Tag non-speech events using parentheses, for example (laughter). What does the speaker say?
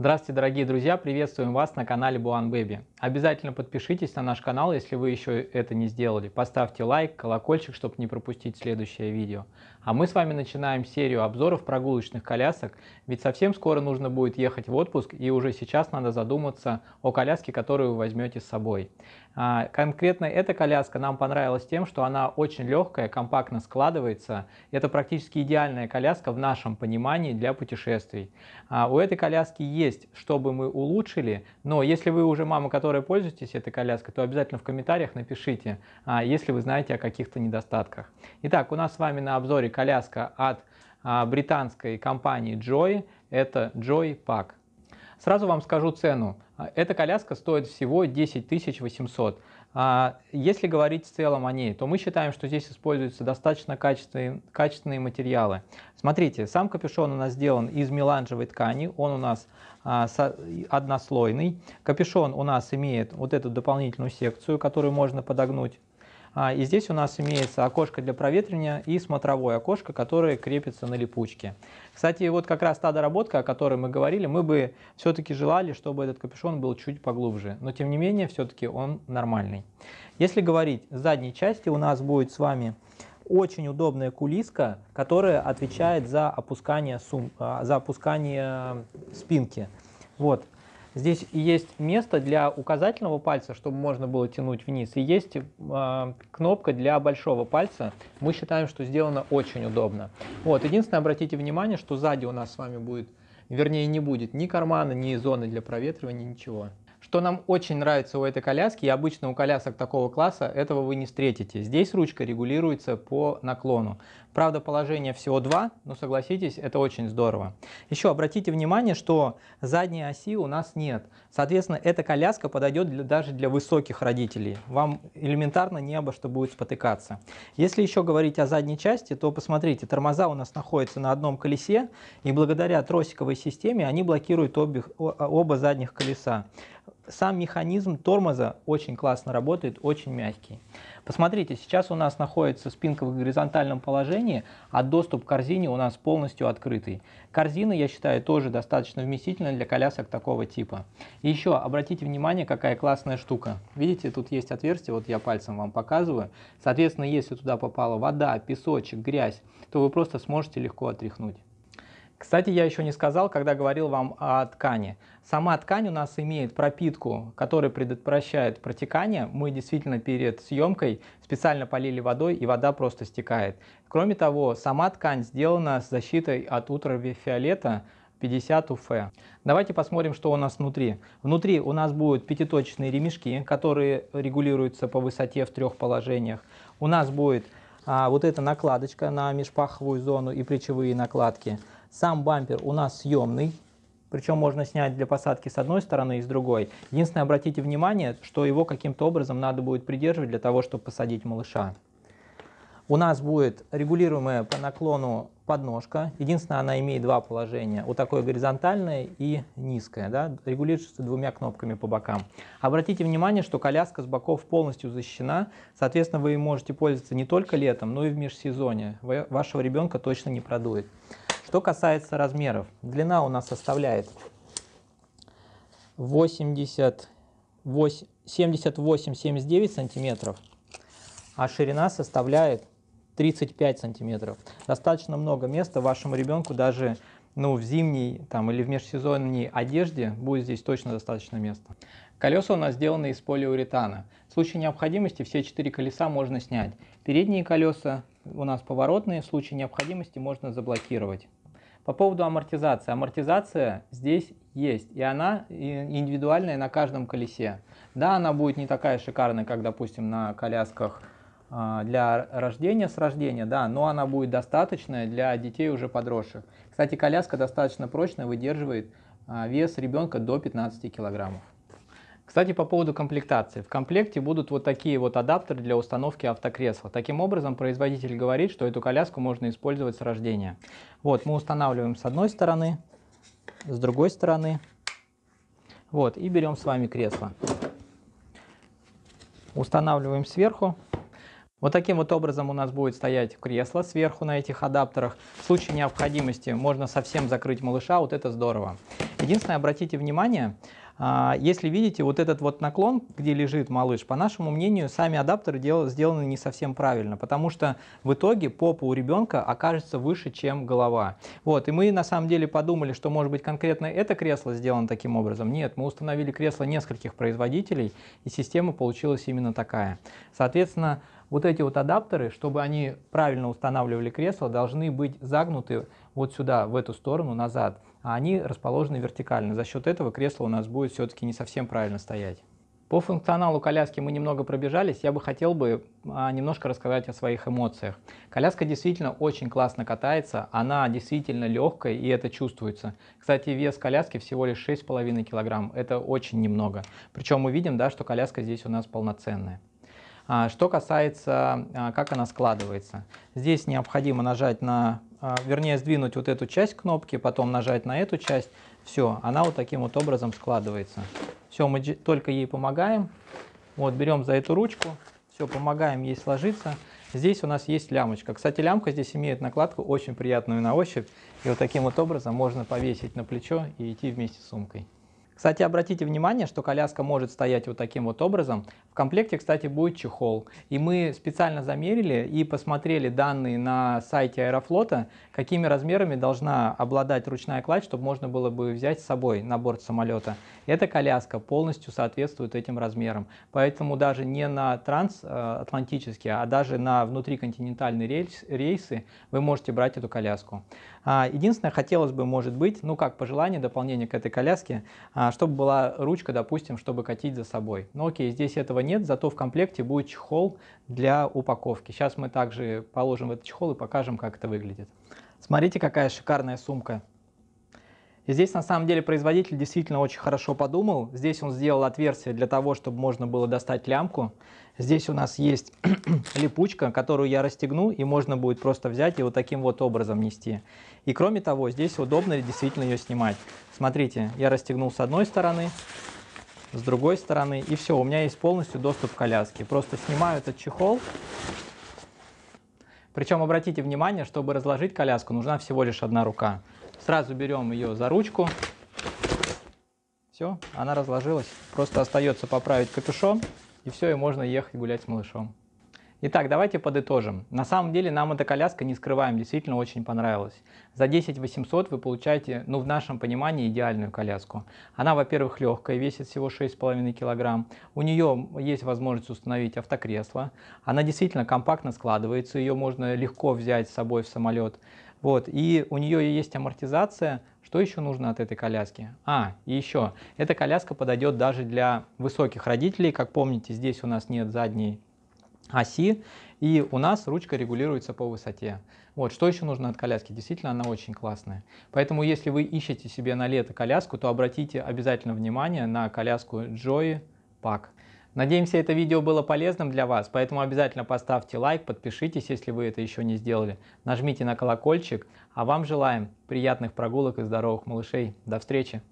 Здравствуйте, дорогие друзья! Приветствуем вас на канале Буан Baby. Обязательно подпишитесь на наш канал, если вы еще это не сделали. Поставьте лайк, колокольчик, чтобы не пропустить следующее видео. А мы с вами начинаем серию обзоров прогулочных колясок, ведь совсем скоро нужно будет ехать в отпуск, и уже сейчас надо задуматься о коляске, которую вы возьмете с собой. А, конкретно эта коляска нам понравилась тем, что она очень легкая, компактно складывается. Это практически идеальная коляска в нашем понимании для путешествий. А, у этой коляски есть, чтобы мы улучшили, но если вы уже мама, которая пользуетесь этой коляской, то обязательно в комментариях напишите, а, если вы знаете о каких-то недостатках. Итак, у нас с вами на обзоре Джоли коляска от а, британской компании Joy. Это Joy Pack. Сразу вам скажу цену. А, эта коляска стоит всего 10 800. А, если говорить в целом о ней, то мы считаем, что здесь используются достаточно качественные, качественные материалы. Смотрите, сам капюшон у нас сделан из меланжевой ткани, он у нас однослойный. Капюшон у нас имеет вот эту дополнительную секцию, которую можно подогнуть. А, и здесь у нас имеется окошко для проветривания и смотровое окошко, которое крепится на липучке. Кстати, вот как раз та доработка, о которой мы говорили, мы бы все-таки желали, чтобы этот капюшон был чуть поглубже. Но тем не менее, все-таки он нормальный. Если говорить в задней части, у нас будет с вами очень удобная кулиска, которая отвечает за опускание, сум, а, за опускание спинки. Вот, Здесь есть место для указательного пальца, чтобы можно было тянуть вниз, и есть э, кнопка для большого пальца. Мы считаем, что сделано очень удобно. Вот, единственное, обратите внимание, что сзади у нас с вами будет, вернее, не будет ни кармана, ни зоны для проветривания, ничего. Что нам очень нравится у этой коляски, и обычно у колясок такого класса этого вы не встретите. Здесь ручка регулируется по наклону. Правда, положение всего два, но ну, согласитесь, это очень здорово. Еще обратите внимание, что задней оси у нас нет. Соответственно, эта коляска подойдет для, даже для высоких родителей. Вам элементарно не обо что будет спотыкаться. Если еще говорить о задней части, то посмотрите, тормоза у нас находятся на одном колесе, и благодаря тросиковой системе они блокируют обе, оба задних колеса. Сам механизм тормоза очень классно работает, очень мягкий. Посмотрите, сейчас у нас находится спинка в горизонтальном положении, а доступ к корзине у нас полностью открытый. Корзина, я считаю, тоже достаточно вместительная для колясок такого типа. И еще обратите внимание, какая классная штука. Видите, тут есть отверстие, вот я пальцем вам показываю. Соответственно, если туда попала вода, песочек, грязь, то вы просто сможете легко отряхнуть. Кстати, я еще не сказал, когда говорил вам о ткани. Сама ткань у нас имеет пропитку, которая предотвращает протекание. Мы действительно перед съемкой специально полили водой, и вода просто стекает. Кроме того, сама ткань сделана с защитой от ультрафиолета 50 УФ. Давайте посмотрим, что у нас внутри. Внутри у нас будут пятиточные ремешки, которые регулируются по высоте в трех положениях. У нас будет а, вот эта накладочка на межпаховую зону и плечевые накладки. Сам бампер у нас съемный, причем можно снять для посадки с одной стороны и с другой. Единственное, обратите внимание, что его каким-то образом надо будет придерживать для того, чтобы посадить малыша. У нас будет регулируемая по наклону подножка. Единственное, она имеет два положения. Вот такое горизонтальное и низкое. Да? Регулируется двумя кнопками по бокам. Обратите внимание, что коляска с боков полностью защищена. Соответственно, вы можете пользоваться не только летом, но и в межсезонье. Вашего ребенка точно не продует. Что касается размеров, длина у нас составляет 78-79 сантиметров, а ширина составляет 35 сантиметров. Достаточно много места вашему ребенку даже ну, в зимней там, или в межсезонной одежде будет здесь точно достаточно места. Колеса у нас сделаны из полиуретана. В случае необходимости все четыре колеса можно снять. Передние колеса у нас поворотные, в случае необходимости можно заблокировать. По поводу амортизации. Амортизация здесь есть, и она индивидуальная на каждом колесе. Да, она будет не такая шикарная, как, допустим, на колясках а, для рождения с рождения, да, но она будет достаточная для детей уже подросших. Кстати, коляска достаточно прочная, выдерживает а, вес ребенка до 15 килограммов. Кстати, по поводу комплектации. В комплекте будут вот такие вот адаптеры для установки автокресла. Таким образом, производитель говорит, что эту коляску можно использовать с рождения. Вот, мы устанавливаем с одной стороны, с другой стороны. Вот, и берем с вами кресло. Устанавливаем сверху. Вот таким вот образом у нас будет стоять кресло сверху на этих адаптерах. В случае необходимости можно совсем закрыть малыша, вот это здорово. Единственное, обратите внимание, а, если видите, вот этот вот наклон, где лежит малыш, по нашему мнению, сами адаптеры дел, сделаны не совсем правильно, потому что в итоге попа у ребенка окажется выше, чем голова. Вот, и мы на самом деле подумали, что может быть конкретно это кресло сделано таким образом. Нет, мы установили кресло нескольких производителей, и система получилась именно такая. Соответственно, вот эти вот адаптеры, чтобы они правильно устанавливали кресло, должны быть загнуты вот сюда, в эту сторону, назад а они расположены вертикально. За счет этого кресло у нас будет все-таки не совсем правильно стоять. По функционалу коляски мы немного пробежались, я бы хотел бы а, немножко рассказать о своих эмоциях. Коляска действительно очень классно катается, она действительно легкая и это чувствуется. Кстати, вес коляски всего лишь 6,5 килограмм, это очень немного. Причем мы видим, да, что коляска здесь у нас полноценная. А, что касается, а, как она складывается. Здесь необходимо нажать на а, вернее сдвинуть вот эту часть кнопки, потом нажать на эту часть, все, она вот таким вот образом складывается. Все, мы только ей помогаем, вот берем за эту ручку, все, помогаем ей сложиться. Здесь у нас есть лямочка. Кстати, лямка здесь имеет накладку очень приятную на ощупь. И вот таким вот образом можно повесить на плечо и идти вместе с сумкой. Кстати, обратите внимание, что коляска может стоять вот таким вот образом. В комплекте, кстати, будет чехол. И мы специально замерили и посмотрели данные на сайте Аэрофлота, какими размерами должна обладать ручная кладь, чтобы можно было бы взять с собой на борт самолета. Эта коляска полностью соответствует этим размерам. Поэтому даже не на трансатлантические, а даже на внутриконтинентальные рельс, рейсы вы можете брать эту коляску. А, единственное, хотелось бы, может быть, ну как пожелание, дополнение к этой коляске, а, а, чтобы была ручка, допустим, чтобы катить за собой. Но ну, окей, здесь этого нет, зато в комплекте будет чехол для упаковки. Сейчас мы также положим этот чехол и покажем, как это выглядит. Смотрите, какая шикарная сумка. И здесь на самом деле производитель действительно очень хорошо подумал. Здесь он сделал отверстие для того, чтобы можно было достать лямку. Здесь у нас есть (clears throat) липучка, которую я расстегну, и можно будет просто взять и вот таким вот образом нести. И кроме того, здесь удобно действительно ее снимать. Смотрите, я расстегнул с одной стороны, с другой стороны, и все, у меня есть полностью доступ к коляске. Просто снимаю этот чехол, причем обратите внимание, чтобы разложить коляску, нужна всего лишь одна рука. Сразу берем ее за ручку. Все, она разложилась. Просто остается поправить капюшон, и все, и можно ехать гулять с малышом. Итак, давайте подытожим. На самом деле нам эта коляска, не скрываем, действительно очень понравилась. За 10 800 вы получаете, ну в нашем понимании, идеальную коляску. Она, во-первых, легкая, весит всего 6,5 кг. У нее есть возможность установить автокресло. Она действительно компактно складывается, ее можно легко взять с собой в самолет. Вот, и у нее есть амортизация. Что еще нужно от этой коляски? А, и еще, эта коляска подойдет даже для высоких родителей. Как помните, здесь у нас нет задней оси, и у нас ручка регулируется по высоте. Вот, что еще нужно от коляски? Действительно, она очень классная. Поэтому, если вы ищете себе на лето коляску, то обратите обязательно внимание на коляску Joy Pack. Надеемся, это видео было полезным для вас, поэтому обязательно поставьте лайк, подпишитесь, если вы это еще не сделали, нажмите на колокольчик, а вам желаем приятных прогулок и здоровых малышей. До встречи!